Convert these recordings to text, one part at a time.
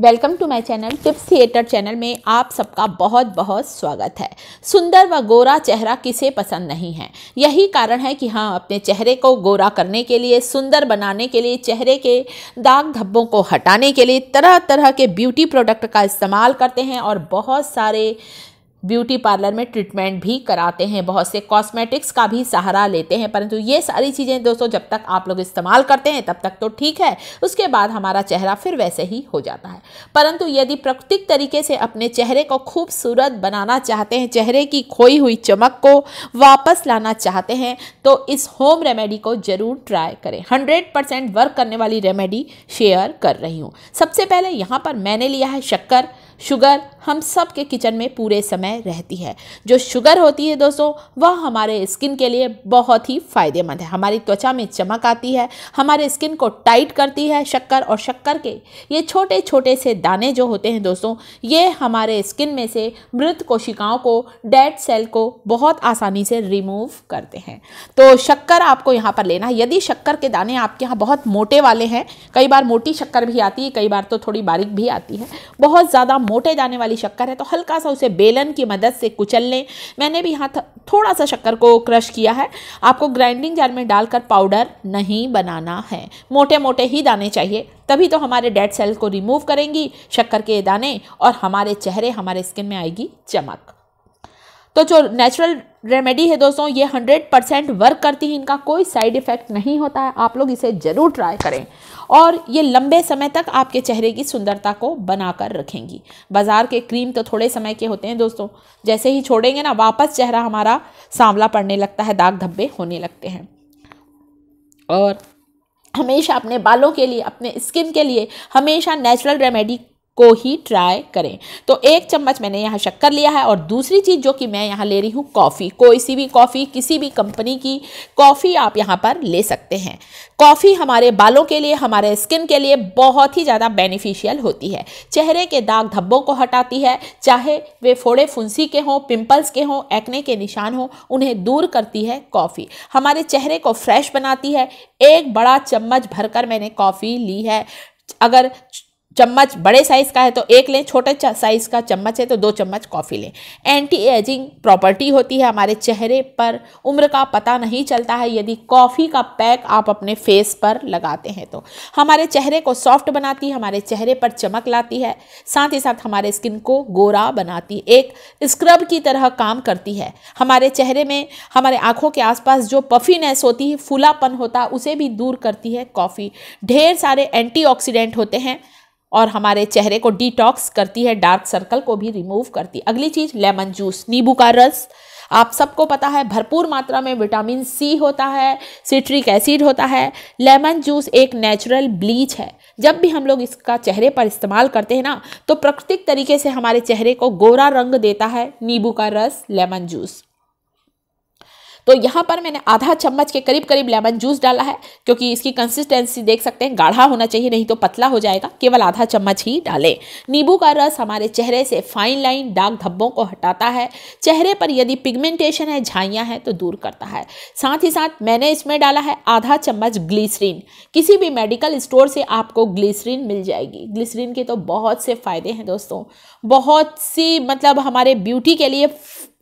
welcome to my channel tips theatre channel में आप सबका बहुत बहुत स्वागत है सुंदर व गोरा चेहरा किसे पसंद नहीं है यही कारण है कि हाँ अपने चेहरे को गोरा करने के लिए सुंदर बनाने के लिए चेहरे के दाग धब्बों को हटाने के लिए तरह तरह के ब्यूटी प्रोडक्ट का इस्तेमाल करते हैं और बहुत सारे ब्यूटी पार्लर में ट्रीटमेंट भी कराते हैं बहुत से कॉस्मेटिक्स का भी सहारा लेते हैं परंतु ये सारी चीज़ें दोस्तों जब तक आप लोग इस्तेमाल करते हैं तब तक तो ठीक है उसके बाद हमारा चेहरा फिर वैसे ही हो जाता है परंतु यदि प्राकृतिक तरीके से अपने चेहरे को खूबसूरत बनाना चाहते हैं चेहरे की खोई हुई चमक को वापस लाना चाहते हैं तो इस होम रेमेडी को ज़रूर ट्राई करें हंड्रेड वर्क करने वाली रेमेडी शेयर कर रही हूँ सबसे पहले यहाँ पर मैंने लिया है शक्कर शुगर हम सब के किचन में पूरे समय रहती है जो शुगर होती है दोस्तों वह हमारे स्किन के लिए बहुत ही फ़ायदेमंद है हमारी त्वचा में चमक आती है हमारे स्किन को टाइट करती है शक्कर और शक्कर के ये छोटे छोटे से दाने जो होते हैं दोस्तों ये हमारे स्किन में से मृत कोशिकाओं को डेड सेल को बहुत आसानी से रिमूव करते हैं तो शक्कर आपको यहाँ पर लेना है यदि शक्कर के दाने आपके यहाँ बहुत मोटे वाले हैं कई बार मोटी शक्कर भी आती है कई बार तो थोड़ी बारीक भी आती है बहुत ज़्यादा मोटे दाने वाली शक्कर है तो हल्का सा उसे बेलन की मदद से कुचल लें मैंने भी यहाँ थोड़ा सा शक्कर को क्रश किया है आपको ग्राइंडिंग जार में डालकर पाउडर नहीं बनाना है मोटे मोटे ही दाने चाहिए तभी तो हमारे डेड सेल को रिमूव करेंगी शक्कर के दाने और हमारे चेहरे हमारे स्किन में आएगी चमक तो जो नेचुरल रेमेडी है दोस्तों ये हंड्रेड परसेंट वर्क करती है इनका कोई साइड इफ़ेक्ट नहीं होता है आप लोग इसे ज़रूर ट्राई करें और ये लंबे समय तक आपके चेहरे की सुंदरता को बनाकर रखेंगी बाज़ार के क्रीम तो थोड़े समय के होते हैं दोस्तों जैसे ही छोड़ेंगे ना वापस चेहरा हमारा सांवला पड़ने लगता है दाग धब्बे होने लगते हैं और हमेशा अपने बालों के लिए अपने स्किन के लिए हमेशा नेचुरल रेमेडी को ही ट्राई करें तो एक चम्मच मैंने यहाँ शक्कर लिया है और दूसरी चीज़ जो कि मैं यहाँ ले रही हूँ कॉफ़ी कोई सी भी कॉफ़ी किसी भी कंपनी की कॉफ़ी आप यहाँ पर ले सकते हैं कॉफ़ी हमारे बालों के लिए हमारे स्किन के लिए बहुत ही ज़्यादा बेनिफिशियल होती है चेहरे के दाग धब्बों को हटाती है चाहे वे फोड़े फुंसी के हों पिंपल्स के हों एक्ने के निशान हों उन्हें दूर करती है कॉफ़ी हमारे चेहरे को फ्रेश बनाती है एक बड़ा चम्मच भरकर मैंने कॉफ़ी ली है अगर चम्मच बड़े साइज़ का है तो एक लें छोटे साइज़ का चम्मच है तो दो चम्मच कॉफ़ी लें एंटी एजिंग प्रॉपर्टी होती है हमारे चेहरे पर उम्र का पता नहीं चलता है यदि कॉफ़ी का पैक आप अपने फेस पर लगाते हैं तो हमारे चेहरे को सॉफ्ट बनाती है हमारे चेहरे पर चमक लाती है साथ ही साथ हमारे स्किन को गोरा बनाती है एक स्क्रब की तरह काम करती है हमारे चेहरे में हमारे आँखों के आसपास जो पफीनेस होती है फुलापन होता है उसे भी दूर करती है कॉफ़ी ढेर सारे एंटी होते हैं और हमारे चेहरे को डिटॉक्स करती है डार्क सर्कल को भी रिमूव करती है अगली चीज़ लेमन जूस नींबू का रस आप सबको पता है भरपूर मात्रा में विटामिन सी होता है सिट्रिक एसिड होता है लेमन जूस एक नेचुरल ब्लीच है जब भी हम लोग इसका चेहरे पर इस्तेमाल करते हैं ना तो प्राकृतिक तरीके से हमारे चेहरे को गोरा रंग देता है नींबू का रस लेमन जूस तो यहाँ पर मैंने आधा चम्मच के करीब करीब लेमन जूस डाला है क्योंकि इसकी कंसिस्टेंसी देख सकते हैं गाढ़ा होना चाहिए नहीं तो पतला हो जाएगा केवल आधा चम्मच ही डालें नींबू का रस हमारे चेहरे से फाइन लाइन डार्क धब्बों को हटाता है चेहरे पर यदि पिगमेंटेशन है झाइयाँ हैं तो दूर करता है साथ ही साथ मैंने इसमें डाला है आधा चम्मच ग्लीसरीन किसी भी मेडिकल स्टोर से आपको ग्लीसरीन मिल जाएगी ग्लीसरीन के तो बहुत से फ़ायदे हैं दोस्तों बहुत सी मतलब हमारे ब्यूटी के लिए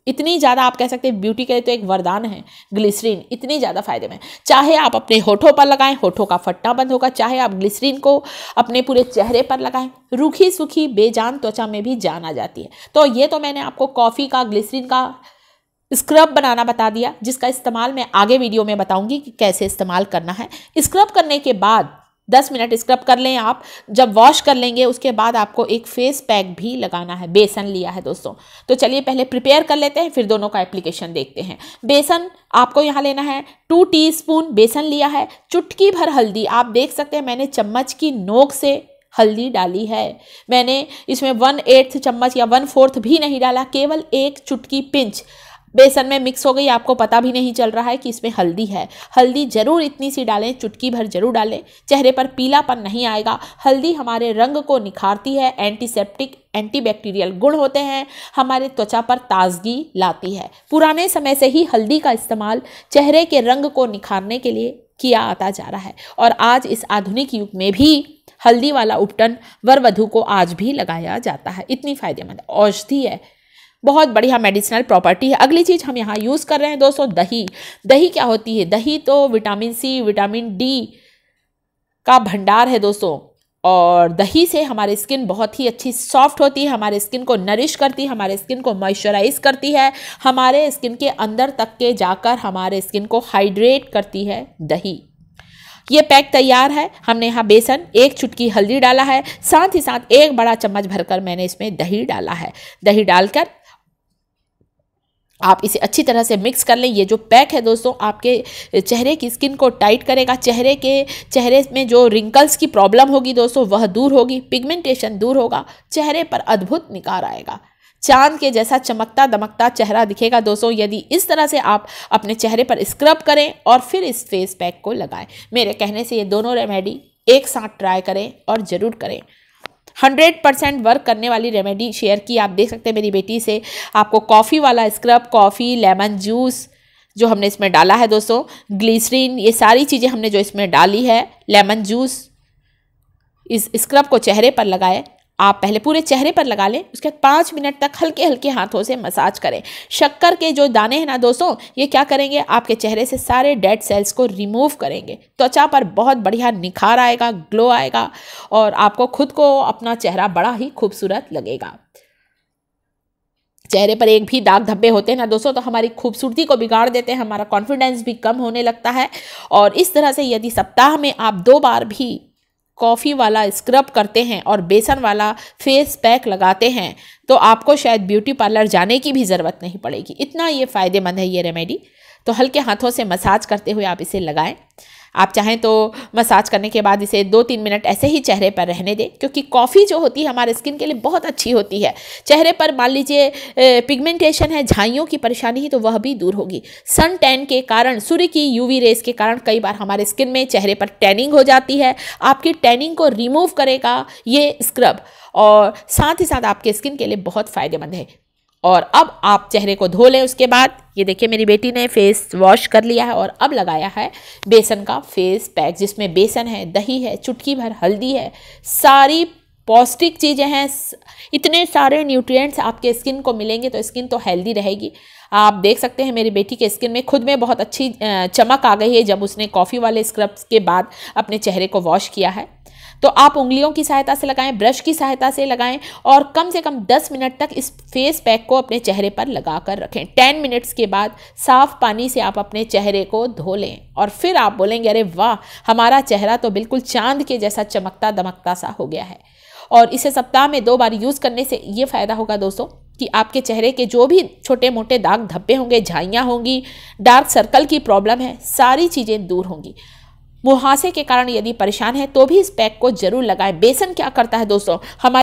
इतनी ज़्यादा आप कह सकते हैं ब्यूटी के लिए तो एक वरदान है ग्लिसरीन इतनी ज़्यादा फायदे में चाहे आप अपने होठों पर लगाएं होठों का फटना बंद होगा चाहे आप ग्लिसरीन को अपने पूरे चेहरे पर लगाएं रूखी सूखी बेजान त्वचा में भी जान आ जाती है तो ये तो मैंने आपको कॉफ़ी का ग्लिसरीन का स्क्रब बनाना बता दिया जिसका इस्तेमाल मैं आगे वीडियो में बताऊँगी कि कैसे इस्तेमाल करना है स्क्रब करने के बाद दस मिनट स्क्रब कर लें आप जब वॉश कर लेंगे उसके बाद आपको एक फेस पैक भी लगाना है बेसन लिया है दोस्तों तो चलिए पहले प्रिपेयर कर लेते हैं फिर दोनों का एप्लीकेशन देखते हैं बेसन आपको यहाँ लेना है टू टीस्पून बेसन लिया है चुटकी भर हल्दी आप देख सकते हैं मैंने चम्मच की नोक से हल्दी डाली है मैंने इसमें वन एट्थ चम्मच या वन फोर्थ भी नहीं डाला केवल एक चुटकी पिंच बेसन में मिक्स हो गई आपको पता भी नहीं चल रहा है कि इसमें हल्दी है हल्दी ज़रूर इतनी सी डालें चुटकी भर जरूर डालें चेहरे पर पीलापन नहीं आएगा हल्दी हमारे रंग को निखारती है एंटीसेप्टिक एंटीबैक्टीरियल गुण होते हैं हमारे त्वचा पर ताजगी लाती है पुराने समय से ही हल्दी का इस्तेमाल चेहरे के रंग को निखारने के लिए किया आता जा रहा है और आज इस आधुनिक युग में भी हल्दी वाला उपटन वर वधु को आज भी लगाया जाता है इतनी फायदेमंद औषधि है बहुत बढ़िया मेडिसिनल प्रॉपर्टी है अगली चीज़ हम यहाँ यूज़ कर रहे हैं दोस्तों दही दही क्या होती है दही तो विटामिन सी विटामिन डी का भंडार है दोस्तों और दही से हमारी स्किन बहुत ही अच्छी सॉफ्ट होती है हमारे स्किन को नरिश करती है हमारे स्किन को मॉइस्चराइज करती है हमारे स्किन के अंदर तक के जाकर हमारे स्किन को हाइड्रेट करती है दही ये पैक तैयार है हमने यहाँ बेसन एक चुटकी हल्दी डाला है साथ ही साथ एक बड़ा चम्मच भरकर मैंने इसमें दही डाला है दही डालकर आप इसे अच्छी तरह से मिक्स कर लें ये जो पैक है दोस्तों आपके चेहरे की स्किन को टाइट करेगा चेहरे के चेहरे में जो रिंकल्स की प्रॉब्लम होगी दोस्तों वह दूर होगी पिगमेंटेशन दूर होगा चेहरे पर अद्भुत निकार आएगा चांद के जैसा चमकता दमकता चेहरा दिखेगा दोस्तों यदि इस तरह से आप अपने चेहरे पर स्क्रब करें और फिर इस फेस पैक को लगाएं मेरे कहने से ये दोनों रेमेडी एक साथ ट्राई करें और ज़रूर करें हंड्रेड परसेंट वर्क करने वाली रेमेडी शेयर की आप देख सकते हैं मेरी बेटी से आपको कॉफ़ी वाला स्क्रब कॉफ़ी लेमन जूस जो हमने इसमें डाला है दोस्तों ग्लीसरीन ये सारी चीज़ें हमने जो इसमें डाली है लेमन जूस इस स्क्रब को चेहरे पर लगाए आप पहले पूरे चेहरे पर लगा लें उसके बाद पाँच मिनट तक हल्के हल्के हाथों से मसाज करें शक्कर के जो दाने हैं ना दोस्तों ये क्या करेंगे आपके चेहरे से सारे डेड सेल्स को रिमूव करेंगे त्वचा पर बहुत बढ़िया निखार आएगा ग्लो आएगा और आपको खुद को अपना चेहरा बड़ा ही खूबसूरत लगेगा चेहरे पर एक भी दाग धब्बे होते हैं ना दोस्तों तो हमारी खूबसूरती को बिगाड़ देते हैं हमारा कॉन्फिडेंस भी कम होने लगता है और इस तरह से यदि सप्ताह में आप दो बार भी कॉफ़ी वाला स्क्रब करते हैं और बेसन वाला फेस पैक लगाते हैं तो आपको शायद ब्यूटी पार्लर जाने की भी ज़रूरत नहीं पड़ेगी इतना ये फ़ायदेमंद है ये रेमेडी तो हल्के हाथों से मसाज करते हुए आप इसे लगाएं आप चाहें तो मसाज करने के बाद इसे दो तीन मिनट ऐसे ही चेहरे पर रहने दें क्योंकि कॉफ़ी जो होती है हमारे स्किन के लिए बहुत अच्छी होती है चेहरे पर मान लीजिए पिगमेंटेशन है झाइयों की परेशानी है तो वह भी दूर होगी सन टैन के कारण सूर्य की यूवी रेस के कारण कई बार हमारे स्किन में चेहरे पर टैनिंग हो जाती है आपकी टैनिंग को रिमूव करेगा ये स्क्रब और साथ ही साथ आपके स्किन के लिए बहुत फ़ायदेमंद है और अब आप चेहरे को धो लें उसके बाद ये देखिए मेरी बेटी ने फेस वॉश कर लिया है और अब लगाया है बेसन का फेस पैक जिसमें बेसन है दही है चुटकी भर हल्दी है सारी पौष्टिक चीज़ें हैं इतने सारे न्यूट्रिएंट्स आपके स्किन को मिलेंगे तो स्किन तो हेल्दी रहेगी आप देख सकते हैं मेरी बेटी के स्किन में खुद में बहुत अच्छी चमक आ गई है जब उसने कॉफ़ी वाले स्क्रब्स के बाद अपने चेहरे को वॉश किया है तो आप उंगलियों की सहायता से लगाएं ब्रश की सहायता से लगाएं और कम से कम 10 मिनट तक इस फेस पैक को अपने चेहरे पर लगा कर रखें 10 मिनट्स के बाद साफ पानी से आप अपने चेहरे को धो लें और फिर आप बोलेंगे अरे वाह हमारा चेहरा तो बिल्कुल चांद के जैसा चमकता दमकता सा हो गया है और इसे सप्ताह में दो बार यूज़ करने से ये फ़ायदा होगा दोस्तों कि आपके चेहरे के जो भी छोटे मोटे दाग धब्बे होंगे झाइयाँ होंगी डार्क सर्कल की प्रॉब्लम है सारी चीज़ें दूर होंगी मुहासे के कारण यदि परेशान है तो भी इस पैक को जरूर लगाएं बेसन क्या करता है दोस्तों हमारे